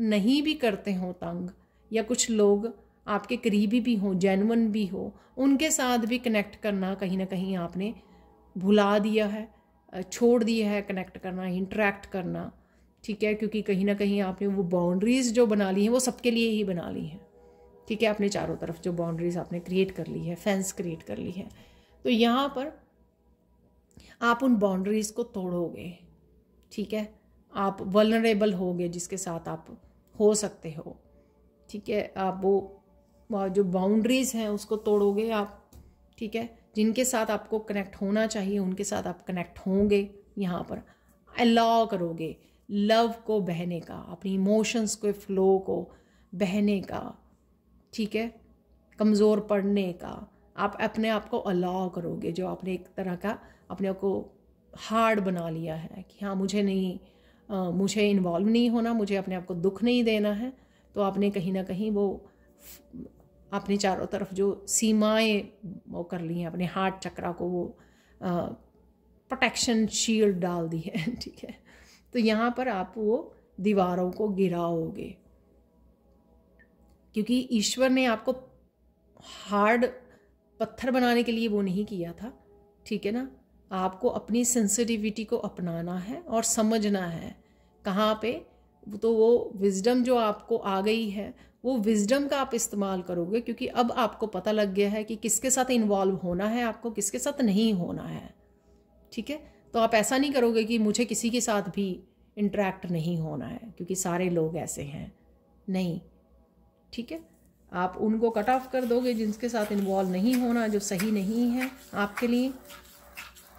नहीं भी करते हों तंग या कुछ लोग आपके करीबी भी हों जैनवन भी हो उनके साथ भी कनेक्ट करना कहीं ना कहीं आपने भुला दिया है छोड़ दिया है कनेक्ट करना इंटरेक्ट करना ठीक है क्योंकि कहीं ना कहीं आपने वो बाउंड्रीज़ जो बना ली हैं वो सबके लिए ही बना ली हैं ठीक है आपने चारों तरफ जो बाउंड्रीज़ आपने क्रिएट कर ली है फेंस क्रिएट कर ली है तो यहाँ पर आप उन बाउंड्रीज़ को तोड़ोगे ठीक है आप वलनरेबल होगे जिसके साथ आप हो सकते हो ठीक है आप वो जो बाउंड्रीज़ हैं उसको तोड़ोगे आप ठीक है जिनके साथ आपको कनेक्ट होना चाहिए उनके साथ आप कनेक्ट होंगे यहाँ पर अलाउ करोगे लव को बहने का अपनी इमोशंस को फ्लो को बहने का ठीक है कमज़ोर पड़ने का आप अपने आप को अलाव करोगे जो आपने एक तरह का अपने आप को हार्ड बना लिया है कि हाँ मुझे नहीं आ, मुझे इन्वॉल्व नहीं होना मुझे अपने आप को दुख नहीं देना है तो आपने कहीं ना कहीं वो अपने चारों तरफ जो सीमाएं वो कर ली हैं अपने हार्ट चक्रा को वो प्रोटेक्शन शील्ड डाल दी है ठीक है तो यहाँ पर आप वो दीवारों को गिराओगे क्योंकि ईश्वर ने आपको हार्ड पत्थर बनाने के लिए वो नहीं किया था ठीक है ना आपको अपनी सेंसिटिविटी को अपनाना है और समझना है कहाँ पे तो वो विजडम जो आपको आ गई है वो विजडम का आप इस्तेमाल करोगे क्योंकि अब आपको पता लग गया है कि किसके साथ इन्वॉल्व होना है आपको किसके साथ नहीं होना है ठीक है तो आप ऐसा नहीं करोगे कि मुझे किसी के साथ भी इंटरेक्ट नहीं होना है क्योंकि सारे लोग ऐसे हैं नहीं ठीक है आप उनको कट ऑफ कर दोगे जिनके साथ इन्वॉल्व नहीं होना जो सही नहीं है आपके लिए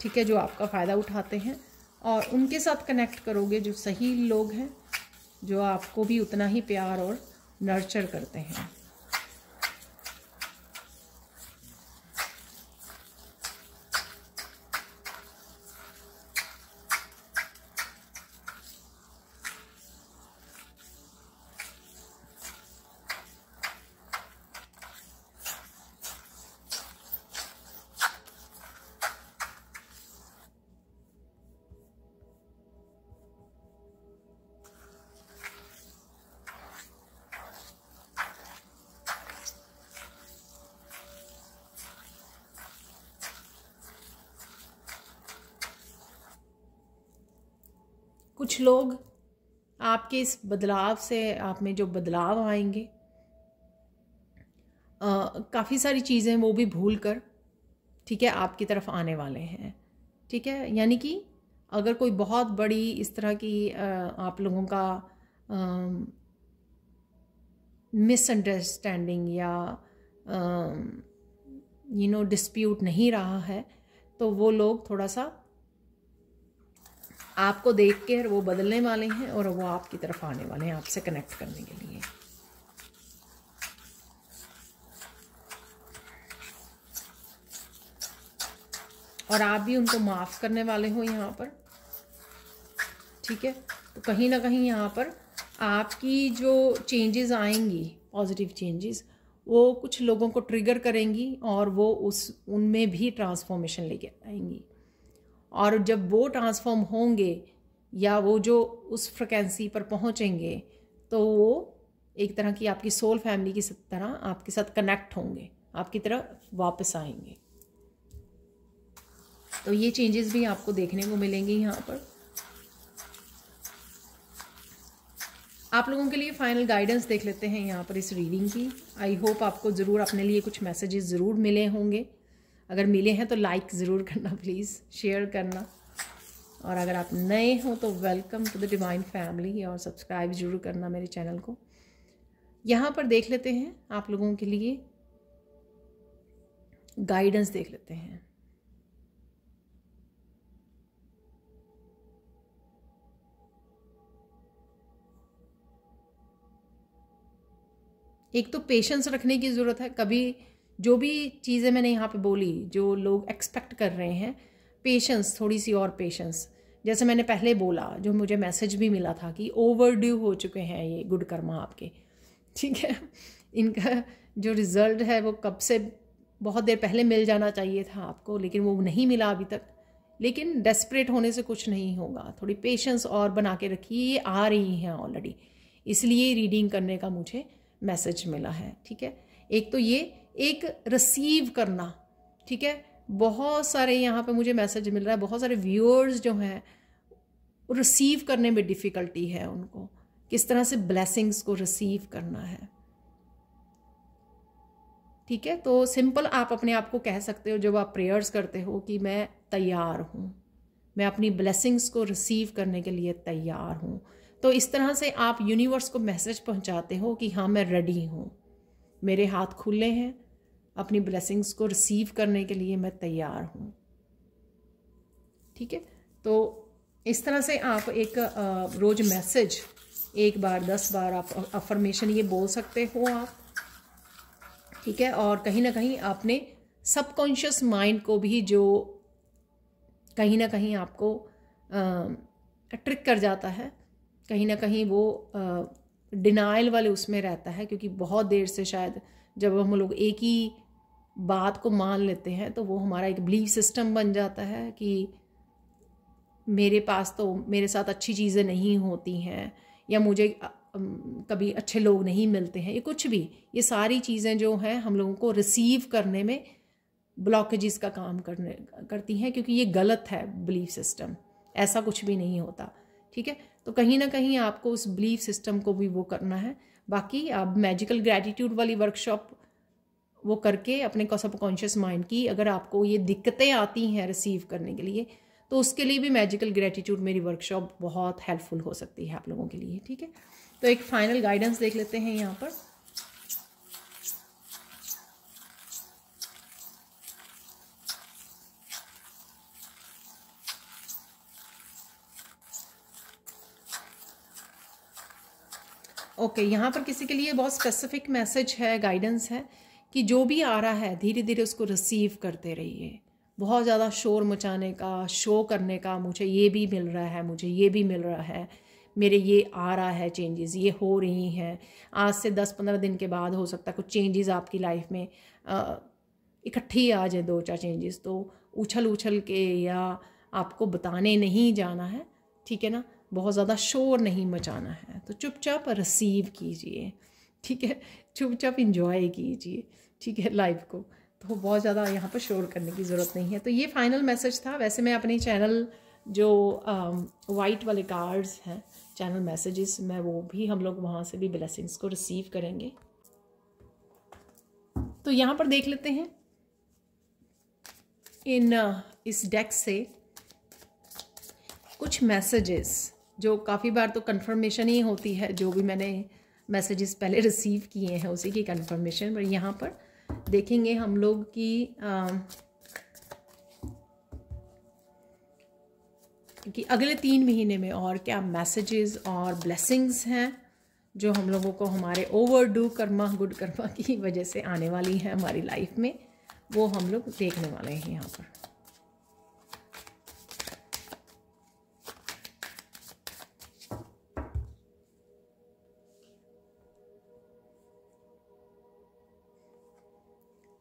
ठीक है जो आपका फ़ायदा उठाते हैं और उनके साथ कनेक्ट करोगे जो सही लोग हैं जो आपको भी उतना ही प्यार और नर्चर करते हैं आपके इस बदलाव से आप में जो बदलाव आएंगे काफ़ी सारी चीज़ें वो भी भूल कर ठीक है आपकी तरफ आने वाले हैं ठीक है यानी कि अगर कोई बहुत बड़ी इस तरह की आ, आप लोगों का मिसअंडरस्टैंडिंग या यू नो डिस्प्यूट नहीं रहा है तो वो लोग थोड़ा सा आपको देख के वो बदलने वाले हैं और वो आपकी तरफ आने वाले हैं आपसे कनेक्ट करने के लिए और आप भी उनको माफ़ करने वाले हो यहाँ पर ठीक है तो कहीं ना कहीं यहाँ पर आपकी जो चेंजेस आएंगी पॉजिटिव चेंजेस वो कुछ लोगों को ट्रिगर करेंगी और वो उस उनमें भी ट्रांसफॉर्मेशन लेके आएंगी और जब वो ट्रांसफॉर्म होंगे या वो जो उस फ्रिक्वेंसी पर पहुँचेंगे तो वो एक तरह की आपकी सोल फैमिली की तरह आपके साथ कनेक्ट होंगे आपकी तरह वापस आएंगे तो ये चेंजेस भी आपको देखने को मिलेंगे यहाँ पर आप लोगों के लिए फाइनल गाइडेंस देख लेते हैं यहाँ पर इस रीडिंग की आई होप आपको ज़रूर अपने लिए कुछ मैसेजेस ज़रूर मिले होंगे अगर मिले हैं तो लाइक ज़रूर करना प्लीज़ शेयर करना और अगर आप नए हो तो welcome to the divine family और सब्सक्राइब जरूर करना मेरे चैनल को यहाँ पर देख लेते हैं आप लोगों के लिए गाइडेंस देख लेते हैं एक तो पेशेंस रखने की ज़रूरत है कभी जो भी चीज़ें मैंने यहाँ पे बोली जो लोग एक्सपेक्ट कर रहे हैं पेशेंस थोड़ी सी और पेशेंस जैसे मैंने पहले बोला जो मुझे मैसेज भी मिला था कि ओवर हो चुके हैं ये गुड कर्मा आपके ठीक है इनका जो रिज़ल्ट है वो कब से बहुत देर पहले मिल जाना चाहिए था आपको लेकिन वो नहीं मिला अभी तक लेकिन डेस्परेट होने से कुछ नहीं होगा थोड़ी पेशेंस और बना के रखिए ये आ रही हैं ऑलरेडी इसलिए रीडिंग करने का मुझे मैसेज मिला है ठीक है एक तो ये एक रिसीव करना ठीक है बहुत सारे यहाँ पे मुझे मैसेज मिल रहा है बहुत सारे व्यूअर्स जो हैं रिसीव करने में डिफ़िकल्टी है उनको किस तरह से ब्लेसिंग्स को रिसीव करना है ठीक है तो सिंपल आप अपने आप को कह सकते हो जब आप प्रेयर्स करते हो कि मैं तैयार हूँ मैं अपनी ब्लेसिंग्स को रिसीव करने के लिए तैयार हूँ तो इस तरह से आप यूनिवर्स को मैसेज पहुँचाते हो कि हाँ मैं रेडी हूँ मेरे हाथ खुले हैं अपनी ब्लेसिंग्स को रिसीव करने के लिए मैं तैयार हूँ ठीक है तो इस तरह से आप एक रोज़ मैसेज एक बार दस बार आप अफर्मेशन ये बोल सकते हो आप ठीक है और कहीं ना कहीं आपने सबकॉन्शियस माइंड को भी जो कहीं ना कहीं आपको ट्रिक कर जाता है कहीं ना कहीं वो डिनाइल वाले उसमें रहता है क्योंकि बहुत देर से शायद जब हम लोग एक ही बात को मान लेते हैं तो वो हमारा एक बिलीव सिस्टम बन जाता है कि मेरे पास तो मेरे साथ अच्छी चीज़ें नहीं होती हैं या मुझे कभी अच्छे लोग नहीं मिलते हैं ये कुछ भी ये सारी चीज़ें जो हैं हम लोगों को रिसीव करने में ब्लॉकेजेस का काम करने करती हैं क्योंकि ये गलत है बिलीव सिस्टम ऐसा कुछ भी नहीं होता ठीक है तो कहीं ना कहीं आपको उस बिलीव सिस्टम को भी वो करना है बाकी आप मैजिकल ग्रेटिट्यूड वाली वर्कशॉप वो करके अपने सबकॉन्शियस माइंड की अगर आपको ये दिक्कतें आती हैं रिसीव करने के लिए तो उसके लिए भी मैजिकल ग्रेटिट्यूड मेरी वर्कशॉप बहुत हेल्पफुल हो सकती है आप लोगों के लिए ठीक है तो एक फाइनल गाइडेंस देख लेते हैं यहाँ पर ओके okay, यहाँ पर किसी के लिए बहुत स्पेसिफिक मैसेज है गाइडेंस है कि जो भी आ रहा है धीरे धीरे उसको रिसीव करते रहिए बहुत ज़्यादा शोर मचाने का शो करने का मुझे ये भी मिल रहा है मुझे ये भी मिल रहा है मेरे ये आ रहा है चेंजेस ये हो रही हैं आज से दस पंद्रह दिन के बाद हो सकता है कुछ चेंजेस आपकी लाइफ में इकट्ठी आ जाए दो चार चेंजेस तो उछल उछल के या आपको बताने नहीं जाना है ठीक है ना बहुत ज़्यादा शोर नहीं मचाना है तो चुपचाप रिसीव कीजिए ठीक है चुपचाप इंजॉय कीजिए ठीक है लाइफ को तो बहुत ज़्यादा यहाँ पर शोर करने की ज़रूरत नहीं है तो ये फाइनल मैसेज था वैसे मैं अपने चैनल जो वाइट um, वाले कार्ड्स हैं चैनल मैसेजेस में वो भी हम लोग वहाँ से भी ब्लेसिंग्स को रिसीव करेंगे तो यहाँ पर देख लेते हैं इन uh, इस डेक से कुछ मैसेजेस जो काफ़ी बार तो कंफर्मेशन ही होती है जो भी मैंने मैसेजेस पहले रिसीव किए हैं उसी की कन्फर्मेशन पर यहाँ पर देखेंगे हम लोग कि आ, कि अगले तीन महीने में और क्या मैसेजेस और ब्लेसिंग्स हैं जो हम लोगों को हमारे ओवर डू कर्मा गुड कर्मा की वजह से आने वाली है हमारी लाइफ में वो हम लोग देखने वाले हैं यहाँ पर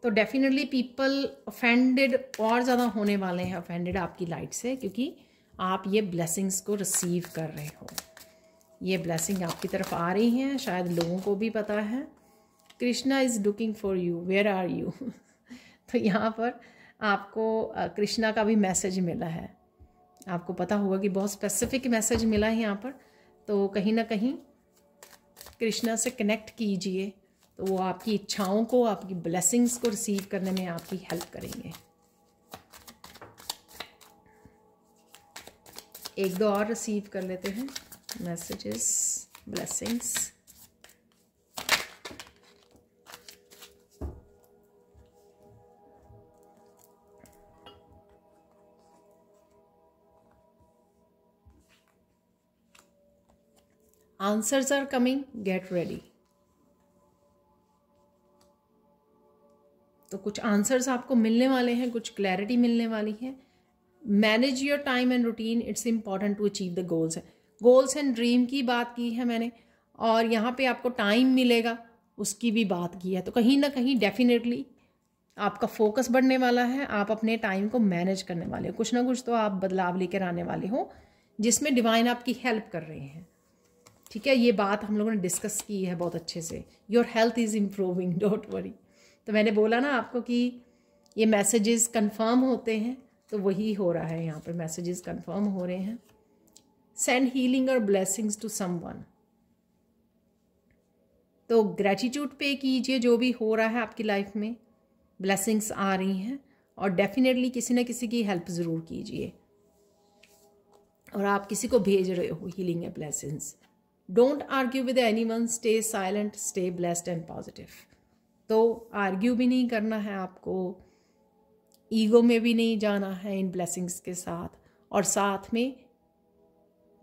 तो डेफिनेटली पीपल ऑफेंडेड और ज़्यादा होने वाले हैं ऑफेंडेड आपकी लाइट से क्योंकि आप ये ब्लेसिंग्स को रिसीव कर रहे हो ये ब्लेसिंग आपकी तरफ आ रही हैं शायद लोगों को भी पता है Krishna is looking for you where are you तो यहाँ पर आपको कृष्णा का भी मैसेज मिला है आपको पता होगा कि बहुत स्पेसिफिक मैसेज मिला है यहाँ पर तो कहीं ना कहीं कृष्णा से कनेक्ट कीजिए तो वो आपकी इच्छाओं को आपकी ब्लेसिंग्स को रिसीव करने में आपकी हेल्प करेंगे एक दो और रिसीव कर लेते हैं messages blessings answers are coming get ready तो कुछ आंसर्स आपको मिलने वाले हैं कुछ क्लैरिटी मिलने वाली है manage your time and routine it's important to achieve the goals goals and dream की बात की है मैंने और यहाँ पे आपको टाइम मिलेगा उसकी भी बात की है तो कहीं ना कहीं डेफिनेटली आपका फोकस बढ़ने वाला है आप अपने टाइम को मैनेज करने वाले हो कुछ ना कुछ तो आप बदलाव लेकर आने वाले हो जिसमें डिवाइन आपकी हेल्प कर रहे हैं ठीक है ये बात हम लोगों ने डिस्कस की है बहुत अच्छे से your health is improving don't worry तो मैंने बोला ना आपको कि ये मैसेजेस कंफर्म होते हैं तो वही हो रहा है यहाँ पर मैसेजेस कंफर्म हो रहे हैं सेंड हीलिंग और ब्लेसिंग्स टू समवन तो ग्रेटिट्यूड पे कीजिए जो भी हो रहा है आपकी लाइफ में ब्लेसिंग्स आ रही हैं और डेफिनेटली किसी न किसी की हेल्प ज़रूर कीजिए और आप किसी को भेज रहे हो हीलिंग या blessings don't argue with anyone stay silent stay blessed and positive तो आर्ग्यू भी नहीं करना है आपको ईगो में भी नहीं जाना है इन ब्लेसिंग्स के साथ और साथ में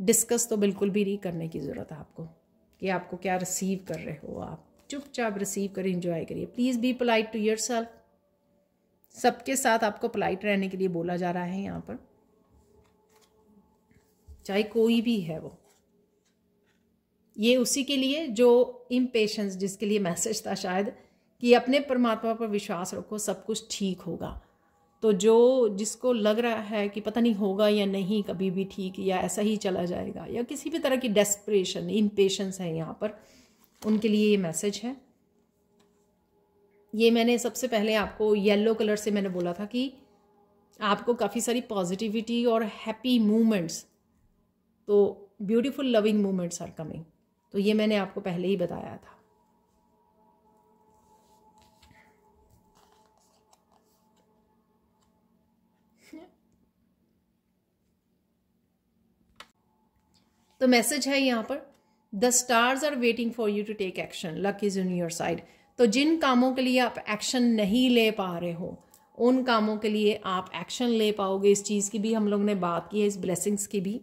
डिस्कस तो बिल्कुल भी नहीं करने की ज़रूरत है आपको कि आपको क्या रिसीव कर रहे हो आप चुपचाप रिसीव करें इंजॉय करिए please be polite to yourself सबके साथ आपको पोलाइट रहने के लिए बोला जा रहा है यहाँ पर चाहे कोई भी है वो ये उसी के लिए जो इम्पेशंस जिसके लिए मैसेज था शायद कि अपने परमात्मा पर विश्वास रखो सब कुछ ठीक होगा तो जो जिसको लग रहा है कि पता नहीं होगा या नहीं कभी भी ठीक या ऐसा ही चला जाएगा या किसी भी तरह की डेस्परेशन इम्पेशंस है यहाँ पर उनके लिए ये मैसेज है ये मैंने सबसे पहले आपको येलो कलर से मैंने बोला था कि आपको काफ़ी सारी पॉजिटिविटी और हैप्पी मूवमेंट्स तो beautiful loving moments are coming तो ये मैंने आपको पहले ही बताया था तो मैसेज है यहाँ पर the stars are waiting for you to take action luck is in your side तो जिन कामों के लिए आप एक्शन नहीं ले पा रहे हो उन कामों के लिए आप एक्शन ले पाओगे इस चीज़ की भी हम लोग ने बात की है इस ब्लेसिंग्स की भी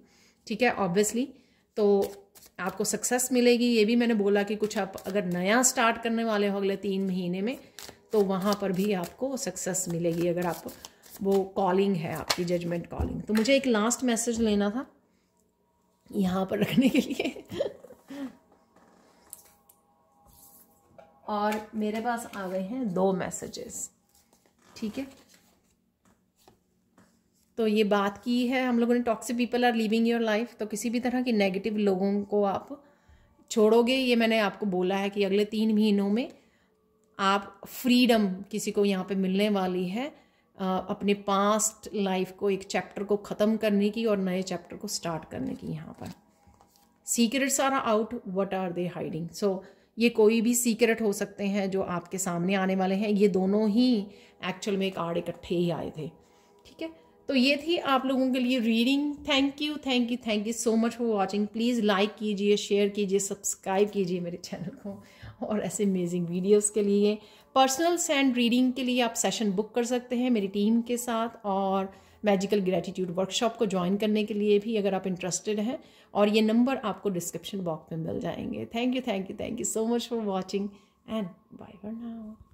ठीक है ऑब्वियसली तो आपको सक्सेस मिलेगी ये भी मैंने बोला कि कुछ आप अगर नया स्टार्ट करने वाले हो अगले तीन महीने में तो वहाँ पर भी आपको सक्सेस मिलेगी अगर आप वो कॉलिंग है आपकी जजमेंट कॉलिंग तो मुझे एक लास्ट मैसेज लेना था यहाँ पर रखने के लिए और मेरे पास आ गए हैं दो मैसेजेस ठीक है तो ये बात की है हम लोगों ने toxic people are living your life तो किसी भी तरह के नेगेटिव लोगों को आप छोड़ोगे ये मैंने आपको बोला है कि अगले तीन महीनों में आप फ्रीडम किसी को यहाँ पे मिलने वाली है अपने पास्ट लाइफ को एक चैप्टर को ख़त्म करने की और नए चैप्टर को स्टार्ट करने की यहाँ पर secrets are out what are they hiding so ये कोई भी सीक्रेट हो सकते हैं जो आपके सामने आने वाले हैं ये दोनों ही एक्चुअल में एक आड़ इकट्ठे ही आए थे ठीक है तो ये थी आप लोगों के लिए reading thank you thank you thank you so much for watching please like कीजिए शेयर कीजिए सब्सक्राइब कीजिए मेरे चैनल को और ऐसे अमेजिंग वीडियोज़ के लिए पर्सनल सैंड रीडिंग के लिए आप सेशन बुक कर सकते हैं मेरी टीम के साथ और मैजिकल ग्रेटिट्यूड वर्कशॉप को ज्वाइन करने के लिए भी अगर आप इंटरेस्टेड हैं और ये नंबर आपको डिस्क्रिप्शन बॉक्स में मिल जाएंगे thank you thank you thank you so much for watching and bye for now